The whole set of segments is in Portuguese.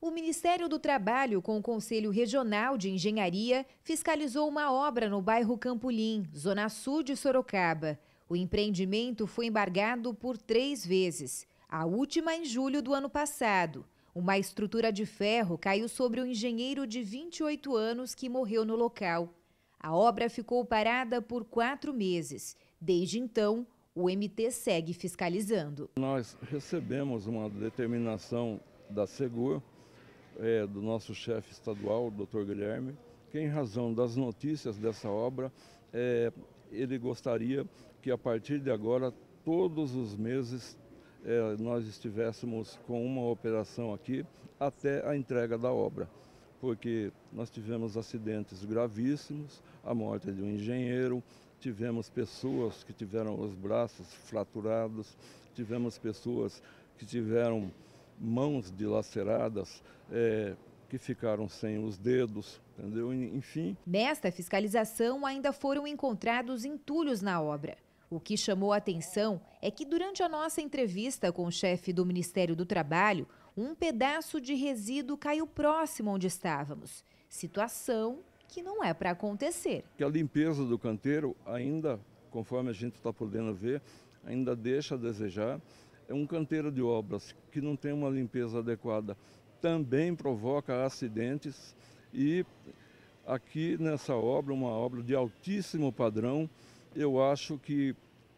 O Ministério do Trabalho, com o Conselho Regional de Engenharia, fiscalizou uma obra no bairro Campolim, zona sul de Sorocaba. O empreendimento foi embargado por três vezes, a última em julho do ano passado. Uma estrutura de ferro caiu sobre o um engenheiro de 28 anos que morreu no local. A obra ficou parada por quatro meses. Desde então, o MT segue fiscalizando. Nós recebemos uma determinação da Segur é, do nosso chefe estadual, o Dr. Guilherme, que em razão das notícias dessa obra, é, ele gostaria que a partir de agora, todos os meses, é, nós estivéssemos com uma operação aqui até a entrega da obra, porque nós tivemos acidentes gravíssimos, a morte de um engenheiro, tivemos pessoas que tiveram os braços fraturados, tivemos pessoas que tiveram mãos dilaceradas, é, que ficaram sem os dedos, entendeu? Enfim. Nesta fiscalização ainda foram encontrados entulhos na obra. O que chamou a atenção é que durante a nossa entrevista com o chefe do Ministério do Trabalho, um pedaço de resíduo caiu próximo onde estávamos. Situação que não é para acontecer. Que a limpeza do canteiro ainda, conforme a gente está podendo ver, ainda deixa a desejar. É um canteiro de obras que não tem uma limpeza adequada também provoca acidentes e aqui nessa obra, uma obra de altíssimo padrão, eu acho que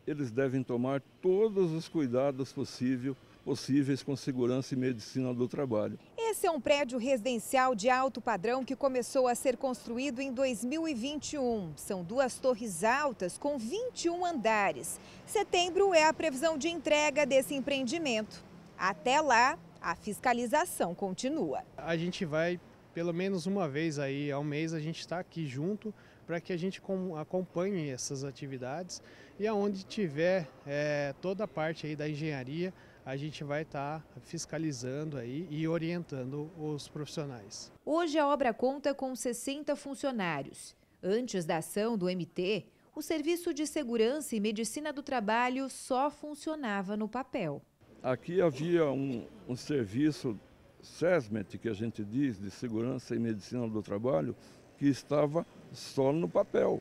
eles devem tomar todos os cuidados possível, possíveis com segurança e medicina do trabalho. Esse é um prédio residencial de alto padrão que começou a ser construído em 2021. São duas torres altas com 21 andares. Setembro é a previsão de entrega desse empreendimento. Até lá, a fiscalização continua. A gente vai pelo menos uma vez aí ao mês a gente está aqui junto para que a gente acompanhe essas atividades e aonde tiver é, toda a parte aí da engenharia a gente vai estar tá fiscalizando aí e orientando os profissionais. Hoje a obra conta com 60 funcionários. Antes da ação do MT, o Serviço de Segurança e Medicina do Trabalho só funcionava no papel. Aqui havia um, um serviço SESMET, que a gente diz, de Segurança e Medicina do Trabalho, que estava só no papel.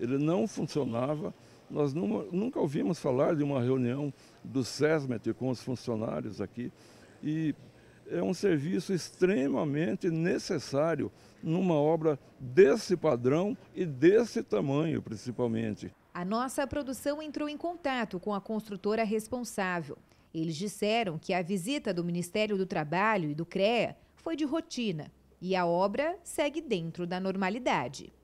Ele não funcionava nós nunca ouvimos falar de uma reunião do SESMET com os funcionários aqui e é um serviço extremamente necessário numa obra desse padrão e desse tamanho, principalmente. A nossa produção entrou em contato com a construtora responsável. Eles disseram que a visita do Ministério do Trabalho e do CREA foi de rotina e a obra segue dentro da normalidade.